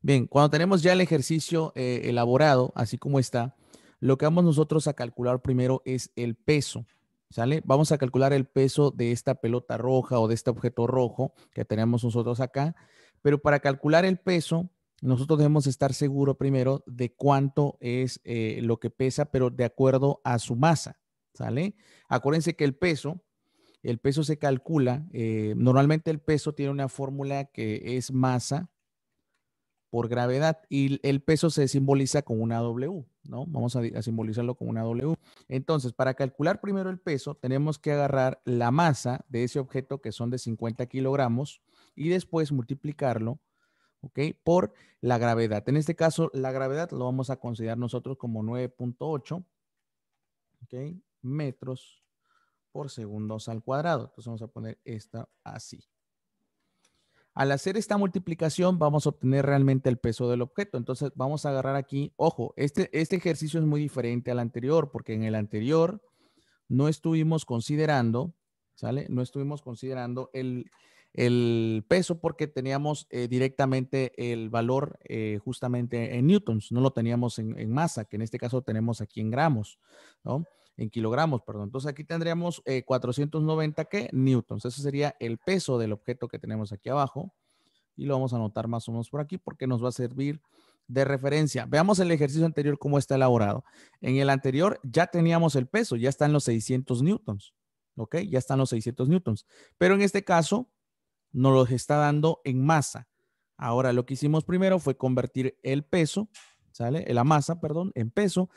Bien, cuando tenemos ya el ejercicio eh, elaborado, así como está, lo que vamos nosotros a calcular primero es el peso. ¿Sale? Vamos a calcular el peso de esta pelota roja o de este objeto rojo que tenemos nosotros acá. Pero para calcular el peso, nosotros debemos estar seguros primero de cuánto es eh, lo que pesa, pero de acuerdo a su masa. ¿Sale? Acuérdense que el peso, el peso se calcula, eh, normalmente el peso tiene una fórmula que es masa por gravedad y el peso se simboliza con una W, ¿no? Vamos a, simbolizarlo con una W. Entonces, para calcular primero el peso, tenemos que agarrar la masa de ese objeto que son de 50 kilogramos y después multiplicarlo, ¿ok? Por la gravedad. En este caso, la gravedad lo vamos a considerar nosotros como 9.8, ¿ok? Metros por segundos al cuadrado. Entonces vamos a poner esta así. Al hacer esta multiplicación vamos a obtener realmente el peso del objeto. Entonces vamos a agarrar aquí, ojo, este, este ejercicio es muy diferente al anterior porque en el anterior no estuvimos considerando, ¿sale? No estuvimos considerando el, peso porque teníamos eh, directamente el valor eh, justamente en newtons, no lo teníamos en, en, masa, que en este caso tenemos aquí en gramos, ¿no? en kilogramos, perdón. Entonces aquí tendríamos 490 eh, ¿qué? newtons. Ese sería el peso del objeto que tenemos aquí abajo. Y lo vamos a anotar más o menos por aquí porque nos va a servir de referencia. Veamos el ejercicio anterior cómo está elaborado. En el anterior ya teníamos el peso, ya están los 600 newtons. ¿Ok? Ya están los 600 newtons. Pero en este caso nos los está dando en masa. Ahora lo que hicimos primero fue convertir el peso, ¿sale? La masa, perdón, en peso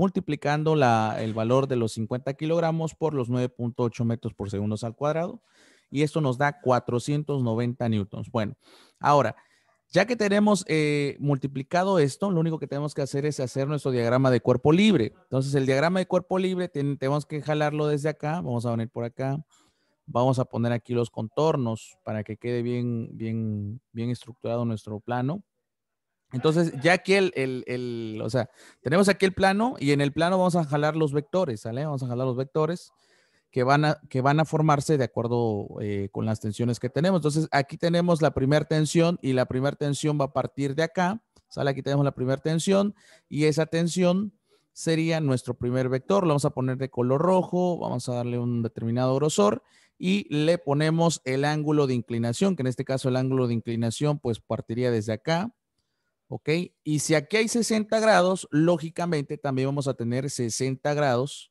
multiplicando la, el valor de los 50 kilogramos por los 9.8 metros por segundo al cuadrado. Y esto nos da 490 newtons. Bueno, ahora, ya que tenemos eh, multiplicado esto, lo único que tenemos que hacer es hacer nuestro diagrama de cuerpo libre. Entonces, el diagrama de cuerpo libre tenemos que jalarlo desde acá. Vamos a venir por acá. Vamos a poner aquí los contornos para que quede bien, bien, bien estructurado nuestro plano. Entonces, ya que el, o sea, tenemos aquí el plano y en el plano vamos a jalar los vectores, ¿sale? Vamos a jalar los vectores que van a, que van a formarse de acuerdo eh, con las tensiones que tenemos. Entonces, aquí tenemos la primera tensión y la primera tensión va a partir de acá, ¿sale? Aquí tenemos la primera tensión y esa tensión sería nuestro primer vector. Lo vamos a poner de color rojo, vamos a darle un determinado grosor y le ponemos el ángulo de inclinación, que en este caso el ángulo de inclinación pues partiría desde acá ¿ok? Y si aquí hay 60 grados, lógicamente también vamos a tener 60 grados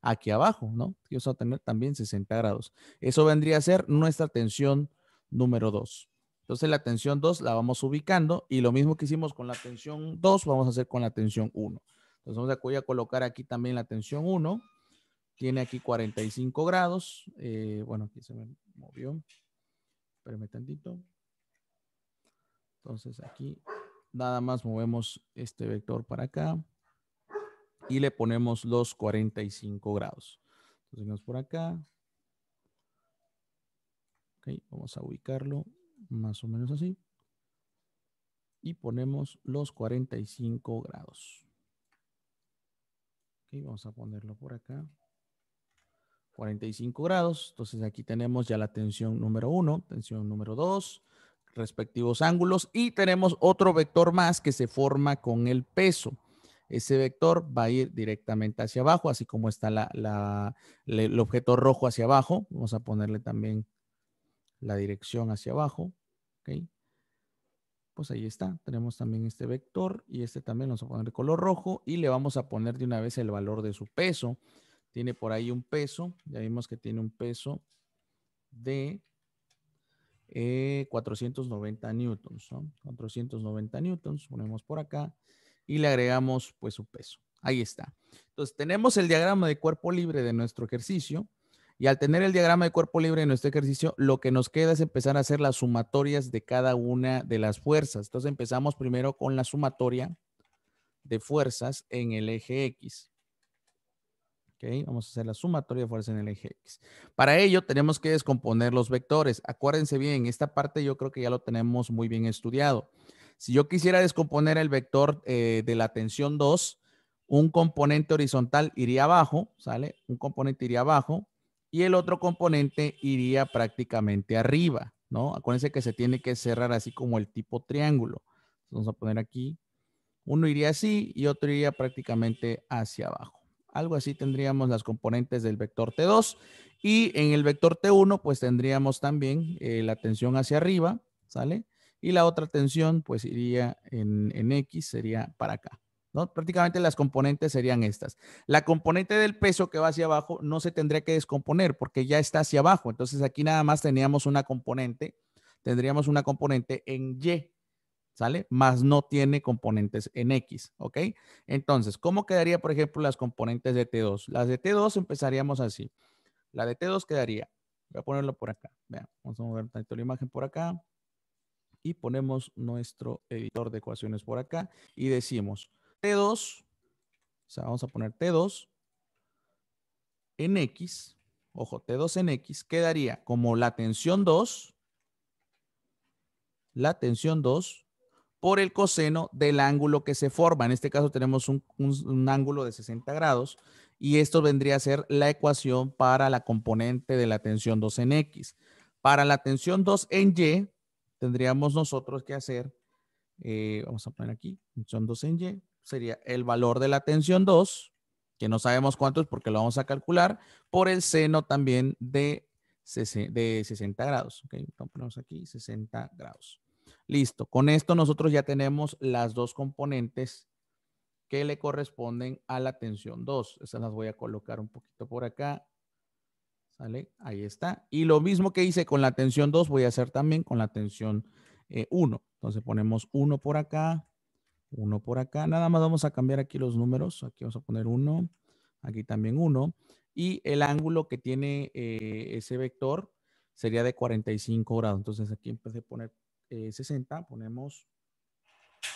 aquí abajo, ¿no? Y vamos a tener también 60 grados. Eso vendría a ser nuestra tensión número 2. Entonces la tensión 2 la vamos ubicando y lo mismo que hicimos con la tensión 2 vamos a hacer con la tensión 1. Entonces voy a colocar aquí también la tensión 1. Tiene aquí 45 grados. Eh, bueno, aquí se me movió. Espérame tantito. Entonces aquí nada más movemos este vector para acá y le ponemos los 45 grados. Entonces vamos por acá. vamos a ubicarlo más o menos así. Y ponemos los 45 grados. Okay, vamos a ponerlo por acá. 45 grados. Entonces aquí tenemos ya la tensión número 1, tensión número 2, respectivos ángulos y tenemos otro vector más que se forma con el peso. Ese vector va a ir directamente hacia abajo, así como está la, el objeto rojo hacia abajo. Vamos a ponerle también la dirección hacia abajo. Pues ahí está. Tenemos también este vector y este también lo vamos a poner de color rojo y le vamos a poner de una vez el valor de su peso. Tiene por ahí un peso. Ya vimos que tiene un peso de 490 eh, newtons, 490 newtons, ponemos por acá y le agregamos pues su peso. Ahí está. Entonces tenemos el diagrama de cuerpo libre de nuestro ejercicio y al tener el diagrama de cuerpo libre de nuestro ejercicio, lo que nos queda es empezar a hacer las sumatorias de cada una de las fuerzas. Entonces empezamos primero con la sumatoria de fuerzas en el eje X vamos a hacer la sumatoria de fuerza en el eje X. Para ello tenemos que descomponer los vectores. Acuérdense bien, esta parte yo creo que ya lo tenemos muy bien estudiado. Si yo quisiera descomponer el vector eh, de la tensión 2, un componente horizontal iría abajo, ¿sale? Un componente iría abajo y el otro componente iría prácticamente arriba, ¿no? Acuérdense que se tiene que cerrar así como el tipo triángulo. vamos a poner aquí, uno iría así y otro iría prácticamente hacia abajo. Algo así tendríamos las componentes del vector T2. Y en el vector T1, pues tendríamos también eh, la tensión hacia arriba, ¿sale? Y la otra tensión, pues iría en, en X, sería para acá. ¿no? Prácticamente las componentes serían estas. La componente del peso que va hacia abajo no se tendría que descomponer porque ya está hacia abajo. Entonces aquí nada más teníamos una componente, tendríamos una componente en Y, ¿sale? Más no tiene componentes en X, ¿ok? Entonces, ¿cómo quedaría, por ejemplo, las componentes de T2? Las de T2 empezaríamos así. La de T2 quedaría, voy a ponerlo por acá, vean, vamos a mover tanto la imagen por acá y ponemos nuestro editor de ecuaciones por acá y decimos T2, o sea, vamos a poner T2 en X, ojo, T2 en X quedaría como la tensión 2, la tensión 2 por el coseno del ángulo que se forma. En este caso tenemos un, ángulo de 60 grados y esto vendría a ser la ecuación para la componente de la tensión 2 en X. Para la tensión 2 en Y, tendríamos nosotros que hacer, eh, vamos a poner aquí, tensión 2 en Y, sería el valor de la tensión 2, que no sabemos cuánto es porque lo vamos a calcular, por el seno también de, de 60 grados. Ok, ponemos aquí 60 grados. Listo. Con esto nosotros ya tenemos las dos componentes que le corresponden a la tensión 2. Esas las voy a colocar un poquito por acá. ¿Sale? Ahí está. Y lo mismo que hice con la tensión 2, voy a hacer también con la tensión 1. Eh, Entonces ponemos 1 por acá, 1 por acá. Nada más vamos a cambiar aquí los números. Aquí vamos a poner 1, aquí también 1. Y el ángulo que tiene eh, ese vector sería de 45 grados. Entonces aquí empecé a poner 60, eh, ponemos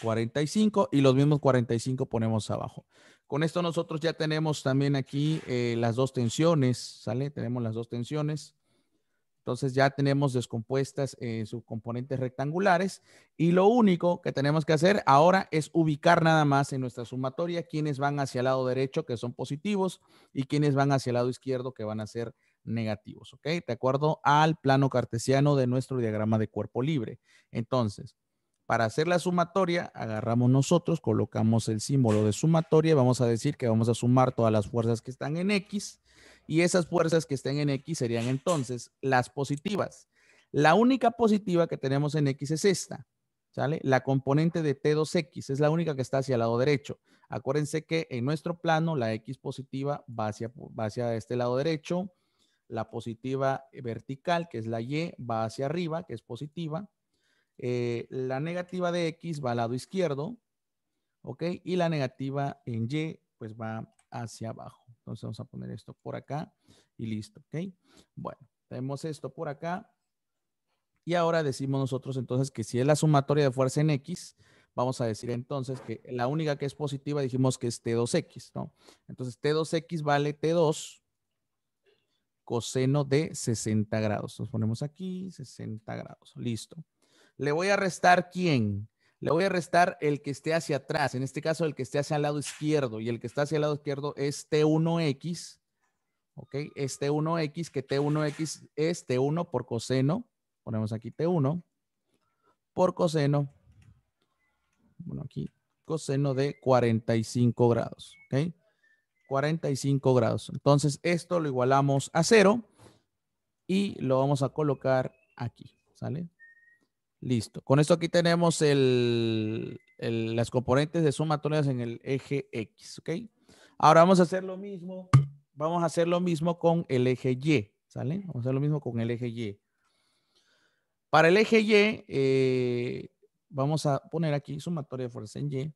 45 y los mismos 45 ponemos abajo. Con esto nosotros ya tenemos también aquí eh, las dos tensiones, ¿sale? Tenemos las dos tensiones. Entonces ya tenemos descompuestas eh, sus componentes rectangulares y lo único que tenemos que hacer ahora es ubicar nada más en nuestra sumatoria quienes van hacia el lado derecho que son positivos y quienes van hacia el lado izquierdo que van a ser negativos, ¿ok? De acuerdo al plano cartesiano de nuestro diagrama de cuerpo libre. Entonces, para hacer la sumatoria, agarramos nosotros, colocamos el símbolo de sumatoria, y vamos a decir que vamos a sumar todas las fuerzas que están en X, y esas fuerzas que estén en X serían entonces las positivas. La única positiva que tenemos en X es esta, ¿sale? La componente de T2X es la única que está hacia el lado derecho. Acuérdense que en nuestro plano la X positiva va hacia, va hacia este lado derecho, la positiva vertical, que es la Y, va hacia arriba, que es positiva. Eh, la negativa de X va al lado izquierdo, ¿ok? Y la negativa en Y, pues va hacia abajo. Entonces vamos a poner esto por acá y listo, ¿ok? Bueno, tenemos esto por acá. Y ahora decimos nosotros entonces que si es la sumatoria de fuerza en X, vamos a decir entonces que la única que es positiva dijimos que es T2X, ¿no? Entonces T2X vale T2 coseno de 60 grados. Nos ponemos aquí, 60 grados. Listo. Le voy a restar quién? Le voy a restar el que esté hacia atrás, en este caso el que esté hacia el lado izquierdo, y el que está hacia el lado izquierdo es T1X, ¿ok? este 1 x que T1X es T1 por coseno, ponemos aquí T1, por coseno, bueno, aquí, coseno de 45 grados, ¿ok? 45 grados. Entonces esto lo igualamos a cero y lo vamos a colocar aquí, ¿sale? Listo. Con esto aquí tenemos el, las componentes de sumatorias en el eje X, ¿ok? Ahora vamos a hacer lo mismo, vamos a hacer lo mismo con el eje Y, ¿sale? Vamos a hacer lo mismo con el eje Y. Para el eje Y, eh, vamos a poner aquí sumatoria de fuerza en Y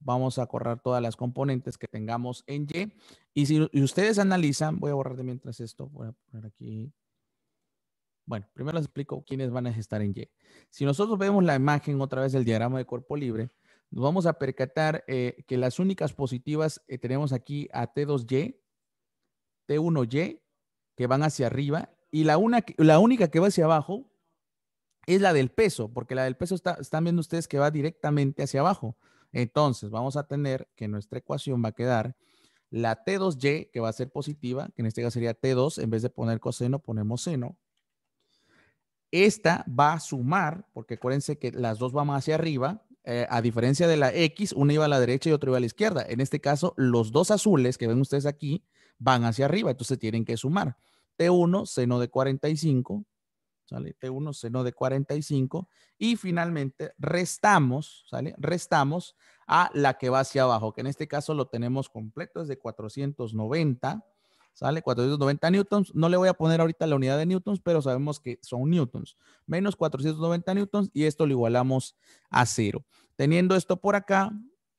vamos a correr todas las componentes que tengamos en Y. Y si ustedes analizan, voy a borrar de mientras esto, voy a poner aquí. Bueno, primero les explico quiénes van a estar en Y. Si nosotros vemos la imagen otra vez del diagrama de cuerpo libre, nos vamos a percatar eh, que las únicas positivas eh, tenemos aquí a T2Y, T1Y, que van hacia arriba, y la, una, la única que va hacia abajo es la del peso, porque la del peso está, están viendo ustedes que va directamente hacia abajo. Entonces, vamos a tener que nuestra ecuación va a quedar la T2Y, que va a ser positiva, que en este caso sería T2, en vez de poner coseno, ponemos seno. Esta va a sumar, porque acuérdense que las dos van hacia arriba, eh, a diferencia de la X, una iba a la derecha y otra iba a la izquierda. En este caso, los dos azules que ven ustedes aquí van hacia arriba, entonces tienen que sumar. T1, seno de 45, ¿sale? T1 seno de 45 y finalmente restamos, ¿sale? Restamos a la que va hacia abajo, que en este caso lo tenemos completo, es de 490, ¿sale? 490 newtons, no le voy a poner ahorita la unidad de newtons, pero sabemos que son newtons, menos 490 newtons y esto lo igualamos a cero. Teniendo esto por acá,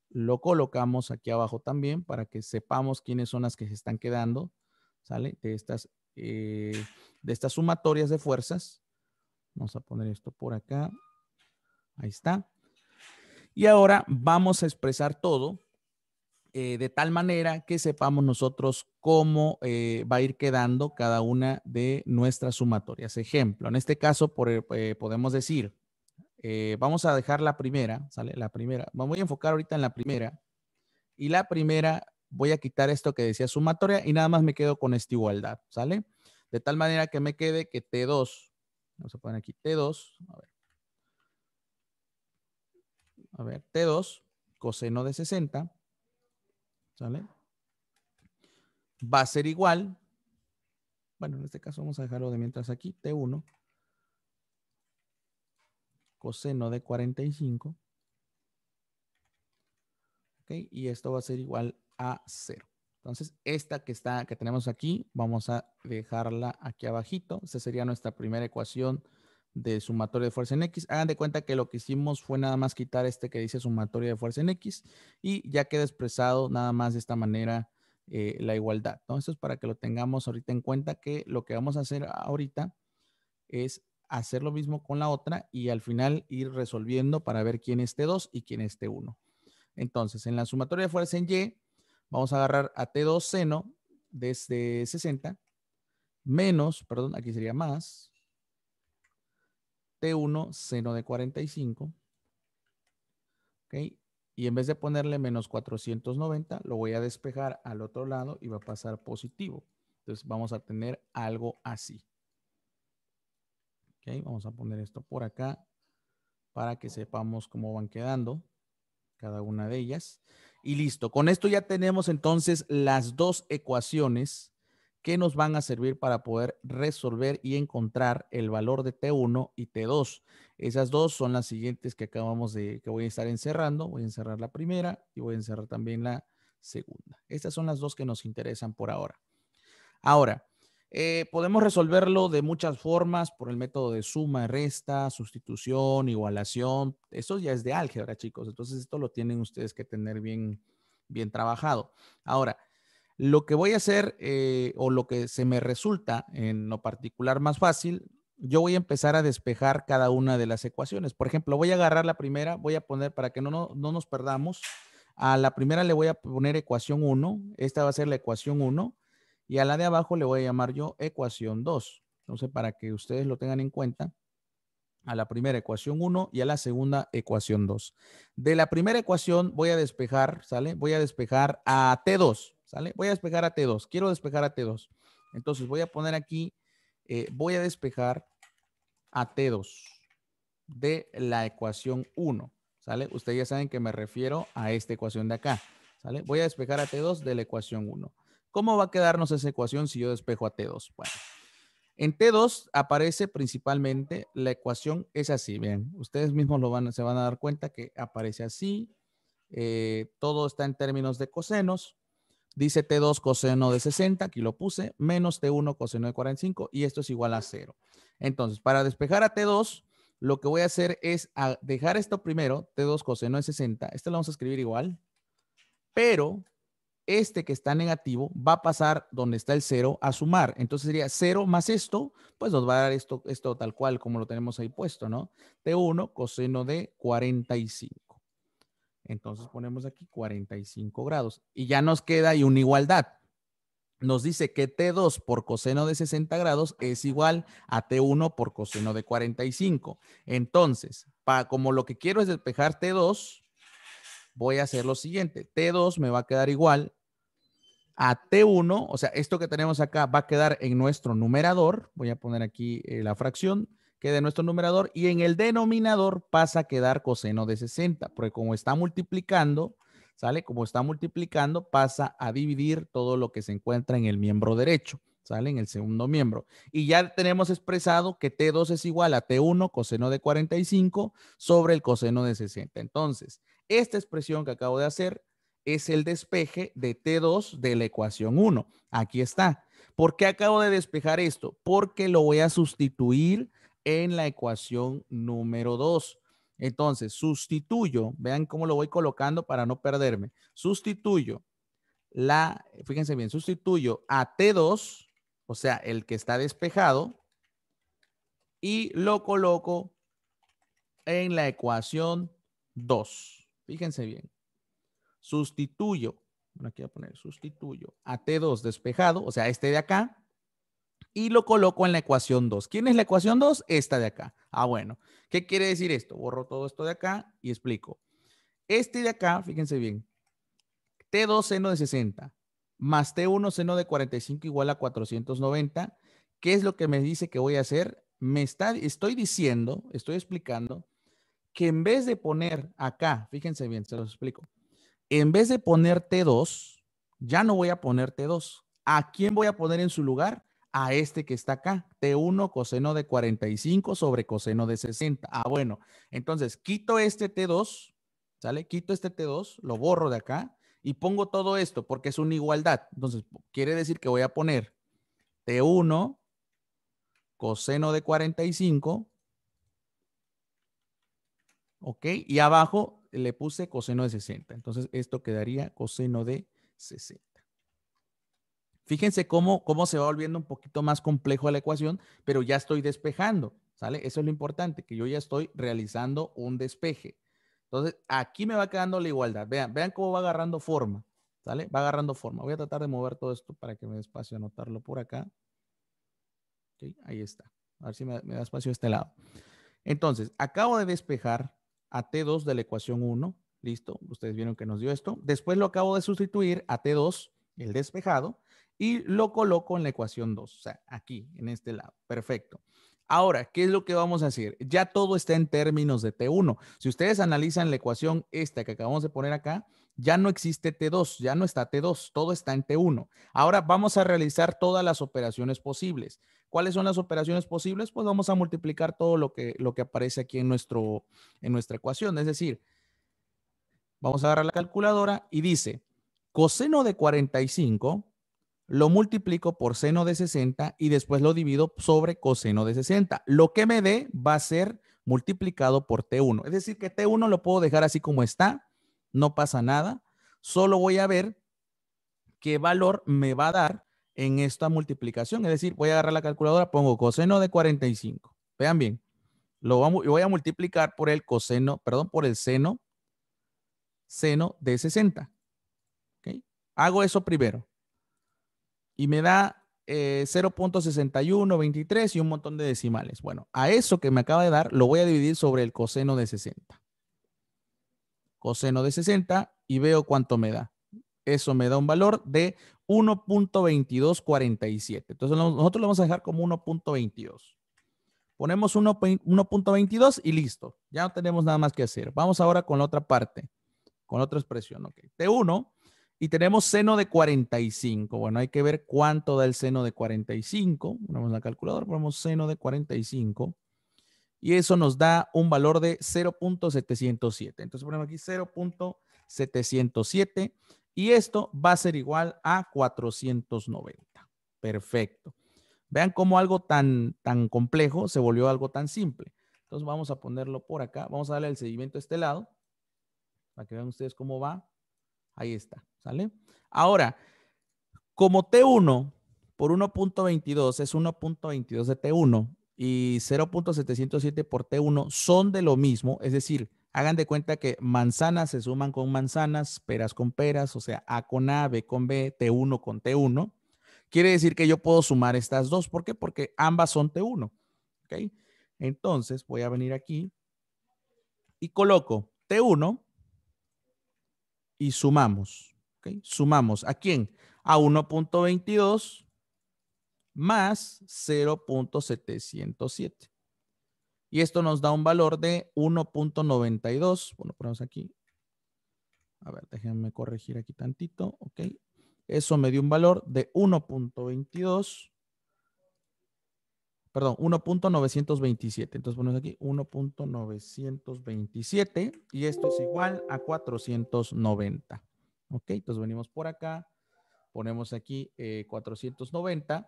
lo colocamos aquí abajo también para que sepamos quiénes son las que se están quedando, ¿sale? De estas, eh, de estas sumatorias de fuerzas, Vamos a poner esto por acá. Ahí está. Y ahora vamos a expresar todo eh, de tal manera que sepamos nosotros cómo eh, va a ir quedando cada una de nuestras sumatorias. Ejemplo, en este caso eh, podemos decir, vamos a dejar la primera, sale la primera, me voy a enfocar ahorita en la primera y la primera voy a quitar esto que decía sumatoria y nada más me quedo con esta igualdad, ¿sale? De tal manera que me quede que T2 Vamos a poner aquí T2. A ver. A ver, T2, coseno de 60. ¿Sale? Va a ser igual. Bueno, en este caso vamos a dejarlo de mientras aquí, T1. Coseno de 45. ¿Ok? Y esto va a ser igual a 0. Entonces, esta que, está, que tenemos aquí, vamos a dejarla aquí abajito. esa sería nuestra primera ecuación de sumatoria de fuerza en X. Hagan de cuenta que lo que hicimos fue nada más quitar este que dice sumatoria de fuerza en X y ya queda expresado nada más de esta manera eh, la igualdad. Entonces, para que lo tengamos ahorita en cuenta que lo que vamos a hacer ahorita es hacer lo mismo con la otra y al final ir resolviendo para ver quién es t 2 y quién es t 1. Entonces, en la sumatoria de fuerza en Y, Vamos a agarrar a T2 seno desde 60 menos, perdón, aquí sería más, T1 seno de 45. ¿Ok? Y en vez de ponerle menos 490, lo voy a despejar al otro lado y va a pasar positivo. Entonces vamos a tener algo así. ¿Ok? Vamos a poner esto por acá para que sepamos cómo van quedando cada una de ellas. Y listo, con esto ya tenemos entonces las dos ecuaciones que nos van a servir para poder resolver y encontrar el valor de T1 y T2. Esas dos son las siguientes que acabamos de, que voy a estar encerrando. Voy a encerrar la primera y voy a encerrar también la segunda. Estas son las dos que nos interesan por ahora. Ahora, eh, podemos resolverlo de muchas formas, por el método de suma, resta, sustitución, igualación. Eso ya es de álgebra, chicos. Entonces, esto lo tienen ustedes que tener bien, bien trabajado. Ahora, lo que voy a hacer eh, o lo que se me resulta en lo particular más fácil, yo voy a empezar a despejar cada una de las ecuaciones. Por ejemplo, voy a agarrar la primera, voy a poner para que no, no, no nos perdamos. A la primera le voy a poner ecuación 1. Esta va a ser la ecuación 1 y a la de abajo le voy a llamar yo ecuación 2. Entonces, para que ustedes lo tengan en cuenta, a la primera ecuación 1 y a la segunda ecuación 2. De la primera ecuación voy a despejar, ¿sale? Voy a despejar a T2, ¿sale? Voy a despejar a T2, quiero despejar a T2. Entonces voy a poner aquí, eh, voy a despejar a T2 de la ecuación 1, ¿sale? Ustedes ya saben que me refiero a esta ecuación de acá, ¿sale? Voy a despejar a T2 de la ecuación 1. ¿Cómo va a quedarnos esa ecuación si yo despejo a T2? Bueno, en T2 aparece principalmente la ecuación, es así, bien, ustedes mismos lo van, se van a dar cuenta que aparece así, eh, todo está en términos de cosenos, dice T2 coseno de 60, aquí lo puse, menos T1 coseno de 45 y esto es igual a 0. Entonces, para despejar a T2, lo que voy a hacer es dejar esto primero, T2 coseno de 60, esto lo vamos a escribir igual, pero este que está negativo va a pasar donde está el 0 a sumar. Entonces sería 0 más esto, pues nos va a dar esto, esto tal cual como lo tenemos ahí puesto, ¿no? T1 coseno de 45. Entonces ponemos aquí 45 grados y ya nos queda ahí una igualdad. Nos dice que T2 por coseno de 60 grados es igual a T1 por coseno de 45. Entonces, para, como lo que quiero es despejar T2, voy a hacer lo siguiente. T2 me va a quedar igual a T1, o sea, esto que tenemos acá va a quedar en nuestro numerador. Voy a poner aquí eh, la fracción que de nuestro numerador y en el denominador pasa a quedar coseno de 60, porque como está multiplicando, ¿sale? Como está multiplicando, pasa a dividir todo lo que se encuentra en el miembro derecho, ¿sale? En el segundo miembro. Y ya tenemos expresado que T2 es igual a T1 coseno de 45 sobre el coseno de 60. Entonces, esta expresión que acabo de hacer es el despeje de T2 de la ecuación 1. Aquí está. ¿Por qué acabo de despejar esto? Porque lo voy a sustituir en la ecuación número 2. Entonces, sustituyo, vean cómo lo voy colocando para no perderme. Sustituyo la, fíjense bien, sustituyo a T2, o sea, el que está despejado, y lo coloco en la ecuación 2. Fíjense bien. Sustituyo, bueno, aquí voy a poner sustituyo a T2 despejado, o sea, este de acá, y lo coloco en la ecuación 2. ¿Quién es la ecuación 2? Esta de acá. Ah, bueno. ¿Qué quiere decir esto? Borro todo esto de acá y explico. Este de acá, fíjense bien, T2 seno de 60 más T1 seno de 45 igual a 490. ¿Qué es lo que me dice que voy a hacer? Me está, estoy diciendo, estoy explicando que en vez de poner acá, fíjense bien, se los explico, en vez de poner T2, ya no voy a poner T2. ¿A quién voy a poner en su lugar? A este que está acá, T1 coseno de 45 sobre coseno de 60. Ah, bueno, entonces quito este T2, ¿sale? Quito este T2, lo borro de acá y pongo todo esto porque es una igualdad. Entonces, quiere decir que voy a poner T1 coseno de 45 ¿ok? Y abajo le puse coseno de 60. Entonces esto quedaría coseno de 60. Fíjense cómo, cómo se va volviendo un poquito más complejo la ecuación, pero ya estoy despejando, ¿sale? Eso es lo importante, que yo ya estoy realizando un despeje. Entonces, aquí me va quedando la igualdad. Vean, vean cómo va agarrando forma, ¿sale? Va agarrando forma. Voy a tratar de mover todo esto para que me dé espacio a anotarlo por acá. ahí está. A ver si me, me da espacio a este lado. Entonces, acabo de despejar a T2 de la ecuación 1. Listo, ustedes vieron que nos dio esto. Después lo acabo de sustituir a T2, el despejado, y lo coloco en la ecuación 2, o sea, aquí, en este lado. Perfecto. Ahora, ¿qué es lo que vamos a hacer? Ya todo está en términos de T1. Si ustedes analizan la ecuación esta que acabamos de poner acá, ya no existe T2, ya no está T2, todo está en T1. Ahora vamos a realizar todas las operaciones posibles. ¿Cuáles son las operaciones posibles? Pues vamos a multiplicar todo lo que, lo que aparece aquí en, nuestro, en nuestra ecuación. Es decir, vamos a agarrar la calculadora y dice, coseno de 45 lo multiplico por seno de 60 y después lo divido sobre coseno de 60. Lo que me dé va a ser multiplicado por T1. Es decir, que T1 lo puedo dejar así como está no pasa nada. Solo voy a ver qué valor me va a dar en esta multiplicación. Es decir, voy a agarrar la calculadora, pongo coseno de 45. Vean bien, lo voy a multiplicar por el coseno, perdón, por el seno, seno de 60. Hago eso primero. Y me da 0.61, eh, 23 y un montón de decimales. Bueno, a eso que me acaba de dar lo voy a dividir sobre el coseno de 60 coseno de 60 y veo cuánto me da. Eso me da un valor de 1.2247. Entonces nosotros lo vamos a dejar como 1.22. Ponemos 1.22 y listo. Ya no tenemos nada más que hacer. Vamos ahora con la otra parte, con otra expresión. Okay. T1 y tenemos seno de 45. Bueno, hay que ver cuánto da el seno de 45. Ponemos la calculadora, ponemos seno de 45 y eso nos da un valor de 0.707. Entonces ponemos aquí 0.707 y esto va a ser igual a 490. Perfecto. Vean cómo algo tan, tan complejo se volvió algo tan simple. Entonces vamos a ponerlo por acá. Vamos a darle el seguimiento a este lado para que vean ustedes cómo va. Ahí está, ¿sale? Ahora, como T1 por 1.22 es 1.22 de T1, y 0.707 por T1 son de lo mismo, es decir, hagan de cuenta que manzanas se suman con manzanas, peras con peras, o sea, A con A, B con B, T1 con T1. Quiere decir que yo puedo sumar estas dos. ¿Por qué? Porque ambas son T1. ¿Ok? Entonces voy a venir aquí y coloco T1 y sumamos. ¿Ok? Sumamos. ¿A quién? A 1.22 más 0.707. Y esto nos da un valor de 1.92. Bueno, ponemos aquí. A ver, déjenme corregir aquí tantito. Ok. Eso me dio un valor de 1.22. Perdón, 1.927. Entonces ponemos aquí 1.927. Y esto es igual a 490. Ok, entonces venimos por acá. Ponemos aquí 490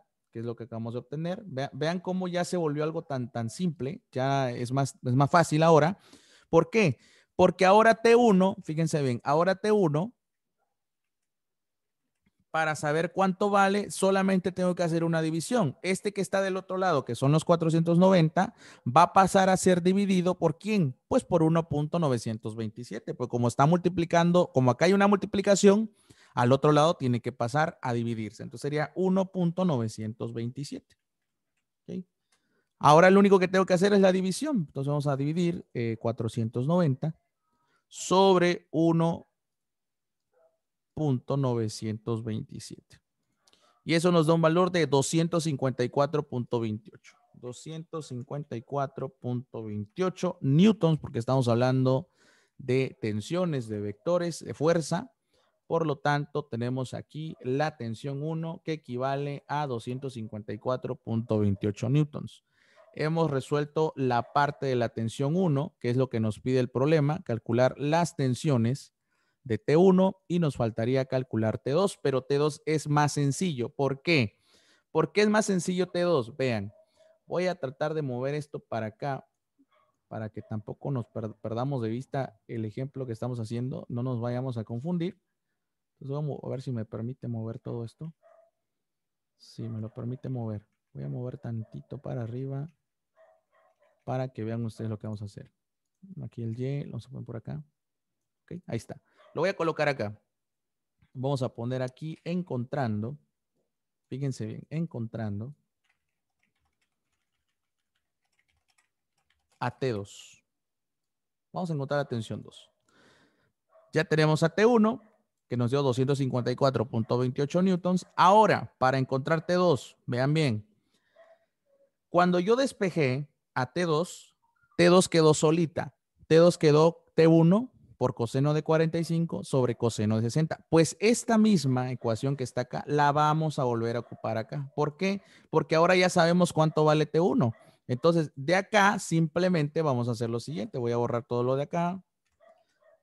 eh, que es lo que acabamos de obtener. vean cómo ya se volvió algo tan, tan simple, ya es más, es más fácil ahora. ¿Por qué? Porque ahora T1, fíjense bien, ahora T1, para saber cuánto vale, solamente tengo que hacer una división. Este que está del otro lado, que son los 490, va a pasar a ser dividido por quién? Pues por 1.927, pues como está multiplicando, como acá hay una multiplicación, al otro lado tiene que pasar a dividirse. Entonces sería 1.927. Ahora lo único que tengo que hacer es la división. Entonces vamos a dividir 490 eh, sobre 1.927. Y eso nos da un valor de 254.28. 254.28 newtons, porque estamos hablando de tensiones, de vectores, de fuerza. Por lo tanto, tenemos aquí la tensión 1 que equivale a 254.28 newtons. Hemos resuelto la parte de la tensión 1, que es lo que nos pide el problema, calcular las tensiones de T1 y nos faltaría calcular T2, pero T2 es más sencillo. ¿Por qué? ¿Por qué es más sencillo T2? Vean, voy a tratar de mover esto para acá para que tampoco nos perdamos de vista el ejemplo que estamos haciendo, no nos vayamos a confundir. Pues, vamos a ver si me permite mover todo esto. Si me lo permite mover. Voy a mover tantito para arriba para que vean ustedes lo que vamos a hacer. Aquí el Y, lo vamos a poner por acá. Okay, ahí está. Lo voy a colocar acá. Vamos a poner aquí encontrando. Fíjense bien, encontrando. A T2. Vamos a encontrar atención 2. Ya tenemos a T1, que nos dio 254.28 newtons. Ahora, para encontrar T2, vean bien. Cuando yo despejé a T2, T2 quedó solita. T2 quedó T1 por coseno de 45 sobre coseno de 60. Pues esta misma ecuación que está acá la vamos a volver a ocupar acá. ¿Por qué? Porque ahora ya sabemos cuánto vale T1. Entonces, de acá simplemente vamos a hacer lo siguiente. Voy a borrar todo lo de acá.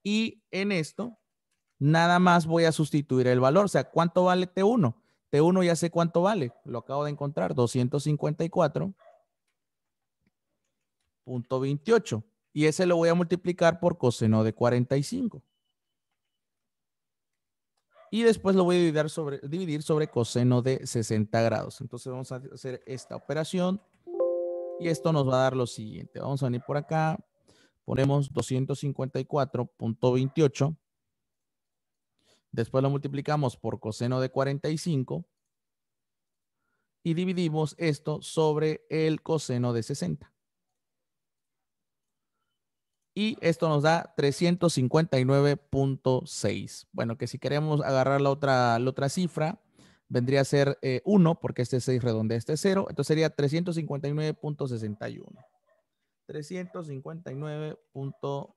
Y en esto nada más voy a sustituir el valor. O sea, ¿cuánto vale T1? T1 ya sé cuánto vale. Lo acabo de encontrar, 254.28. Y ese lo voy a multiplicar por coseno de 45. Y después lo voy a dividir sobre, dividir sobre coseno de 60 grados. Entonces vamos a hacer esta operación. Y esto nos va a dar lo siguiente. Vamos a venir por acá. Ponemos 254.28 Después lo multiplicamos por coseno de 45 y dividimos esto sobre el coseno de 60. Y esto nos da 359.6. Bueno, que si queremos agarrar la otra, la otra cifra, vendría a ser 1, eh, porque este 6 redondea este 0. Entonces sería 359.61. 359.61.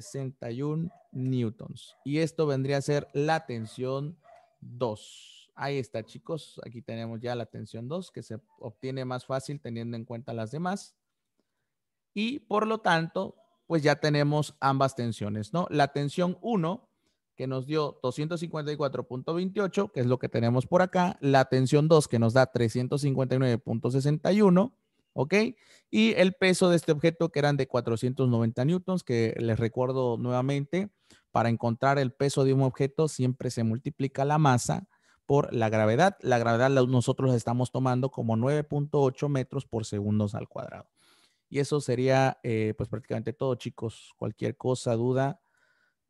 61 newtons. Y esto vendría a ser la tensión 2. Ahí está, chicos. Aquí tenemos ya la tensión 2 que se obtiene más fácil teniendo en cuenta las demás. Y por lo tanto, pues ya tenemos ambas tensiones, ¿no? La tensión 1 que nos dio 254.28, que es lo que tenemos por acá, la tensión 2 que nos da 359.61 ¿ok? Y el peso de este objeto que eran de 490 newtons, que les recuerdo nuevamente, para encontrar el peso de un objeto siempre se multiplica la masa por la gravedad. La gravedad nosotros estamos tomando como 9.8 metros por segundos al cuadrado. Y eso sería eh, pues prácticamente todo, chicos. Cualquier cosa, duda,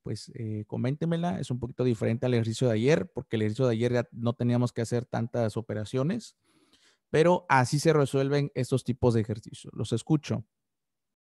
pues eh, coméntemela. Es un poquito diferente al ejercicio de ayer, porque el ejercicio de ayer no teníamos que hacer tantas operaciones. Pero así se resuelven estos tipos de ejercicios. Los escucho.